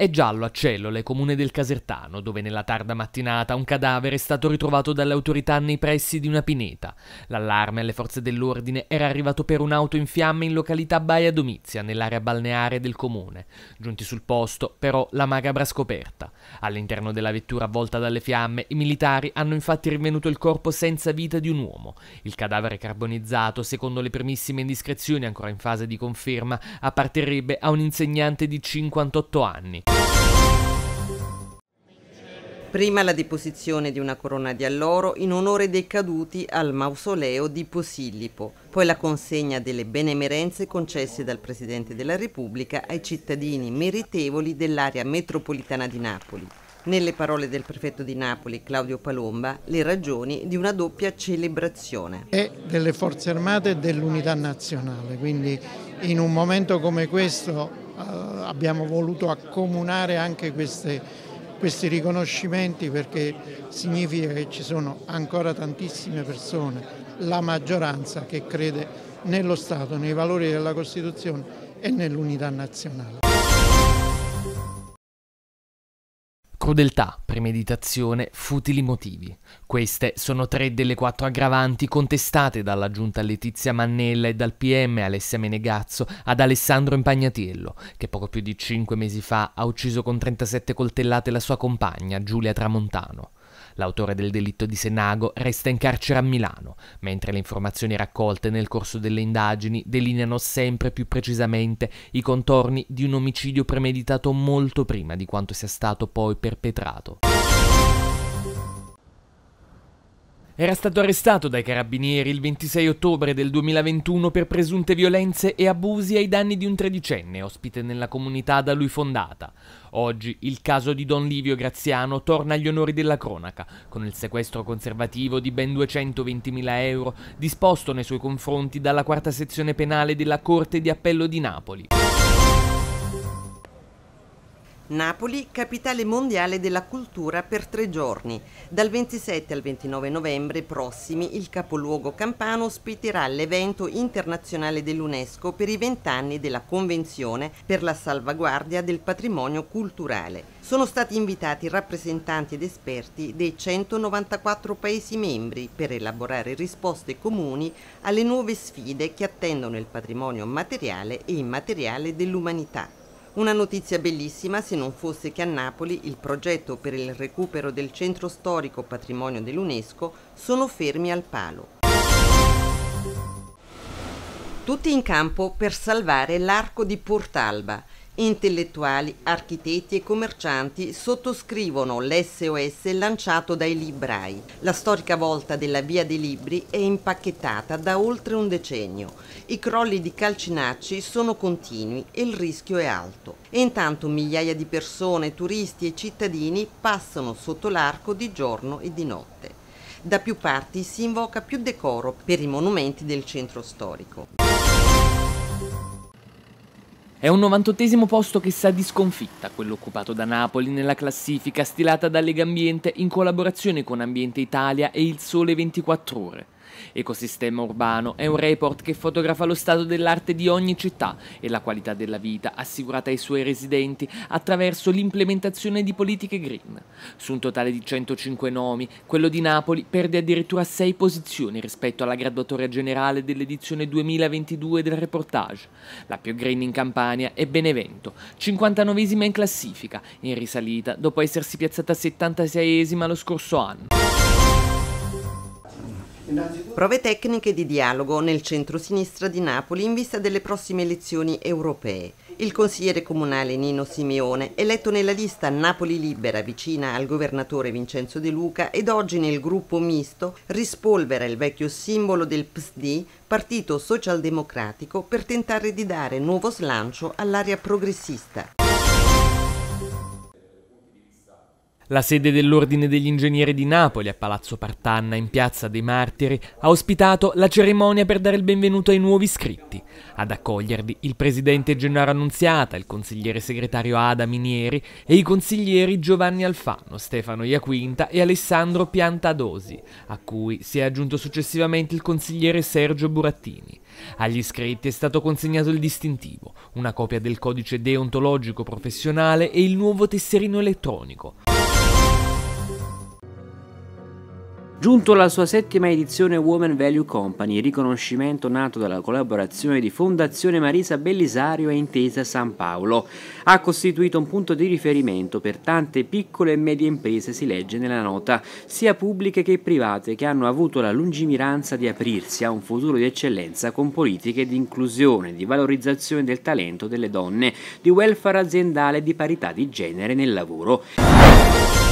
È giallo a cellule, comune del Casertano, dove nella tarda mattinata un cadavere è stato ritrovato dalle autorità nei pressi di una pineta. L'allarme alle forze dell'ordine era arrivato per un'auto in fiamme in località Baia Domizia, nell'area balneare del comune. Giunti sul posto, però, la macabra scoperta. All'interno della vettura avvolta dalle fiamme, i militari hanno infatti rinvenuto il corpo senza vita di un uomo. Il cadavere carbonizzato, secondo le primissime indiscrezioni ancora in fase di conferma, apparterrebbe a un insegnante di 58 anni. Prima la deposizione di una corona di alloro in onore dei caduti al mausoleo di Posillipo, poi la consegna delle benemerenze concesse dal Presidente della Repubblica ai cittadini meritevoli dell'area metropolitana di Napoli. Nelle parole del prefetto di Napoli, Claudio Palomba, le ragioni di una doppia celebrazione. E delle forze armate e dell'unità nazionale, quindi in un momento come questo eh, abbiamo voluto accomunare anche queste questi riconoscimenti perché significa che ci sono ancora tantissime persone, la maggioranza che crede nello Stato, nei valori della Costituzione e nell'unità nazionale. Crudeltà, premeditazione, futili motivi. Queste sono tre delle quattro aggravanti contestate dalla giunta Letizia Mannella e dal PM Alessia Menegazzo ad Alessandro Impagnatiello, che poco più di cinque mesi fa ha ucciso con 37 coltellate la sua compagna Giulia Tramontano. L'autore del delitto di Senago resta in carcere a Milano, mentre le informazioni raccolte nel corso delle indagini delineano sempre più precisamente i contorni di un omicidio premeditato molto prima di quanto sia stato poi perpetrato. Era stato arrestato dai carabinieri il 26 ottobre del 2021 per presunte violenze e abusi ai danni di un tredicenne ospite nella comunità da lui fondata. Oggi il caso di Don Livio Graziano torna agli onori della cronaca, con il sequestro conservativo di ben 220.000 euro disposto nei suoi confronti dalla quarta sezione penale della Corte di Appello di Napoli. Napoli, capitale mondiale della cultura per tre giorni. Dal 27 al 29 novembre prossimi il capoluogo campano ospiterà l'evento internazionale dell'UNESCO per i vent'anni della Convenzione per la salvaguardia del patrimonio culturale. Sono stati invitati rappresentanti ed esperti dei 194 Paesi membri per elaborare risposte comuni alle nuove sfide che attendono il patrimonio materiale e immateriale dell'umanità. Una notizia bellissima se non fosse che a Napoli il progetto per il recupero del centro storico patrimonio dell'UNESCO sono fermi al palo. Tutti in campo per salvare l'arco di Portalba, Intellettuali, architetti e commercianti sottoscrivono l'SOS lanciato dai librai. La storica volta della Via dei Libri è impacchettata da oltre un decennio. I crolli di calcinacci sono continui e il rischio è alto. E intanto migliaia di persone, turisti e cittadini passano sotto l'arco di giorno e di notte. Da più parti si invoca più decoro per i monumenti del centro storico. È un 98 posto che sa di sconfitta, quello occupato da Napoli nella classifica stilata da Lega Ambiente in collaborazione con Ambiente Italia e Il Sole 24 Ore. Ecosistema urbano è un report che fotografa lo stato dell'arte di ogni città e la qualità della vita assicurata ai suoi residenti attraverso l'implementazione di politiche green. Su un totale di 105 nomi, quello di Napoli perde addirittura 6 posizioni rispetto alla graduatoria generale dell'edizione 2022 del reportage. La più green in Campania è Benevento, 59esima in classifica, in risalita dopo essersi piazzata 76esima lo scorso anno. Prove tecniche di dialogo nel centro-sinistra di Napoli in vista delle prossime elezioni europee. Il consigliere comunale Nino Simeone, eletto nella lista Napoli Libera vicina al governatore Vincenzo De Luca ed oggi nel gruppo misto, rispolvera il vecchio simbolo del PSD, Partito Socialdemocratico, per tentare di dare nuovo slancio all'area progressista. La sede dell'Ordine degli Ingegneri di Napoli, a Palazzo Partanna, in Piazza dei Martiri, ha ospitato la cerimonia per dare il benvenuto ai nuovi iscritti. Ad accoglierli il presidente Gennaro Annunziata, il consigliere segretario Ada Minieri e i consiglieri Giovanni Alfano, Stefano Iaquinta e Alessandro Piantadosi, a cui si è aggiunto successivamente il consigliere Sergio Burattini. Agli iscritti è stato consegnato il distintivo, una copia del codice deontologico professionale e il nuovo tesserino elettronico. Giunto alla sua settima edizione Woman Value Company, riconoscimento nato dalla collaborazione di Fondazione Marisa Bellisario e Intesa San Paolo, ha costituito un punto di riferimento per tante piccole e medie imprese, si legge nella nota, sia pubbliche che private, che hanno avuto la lungimiranza di aprirsi a un futuro di eccellenza con politiche di inclusione, di valorizzazione del talento delle donne, di welfare aziendale e di parità di genere nel lavoro.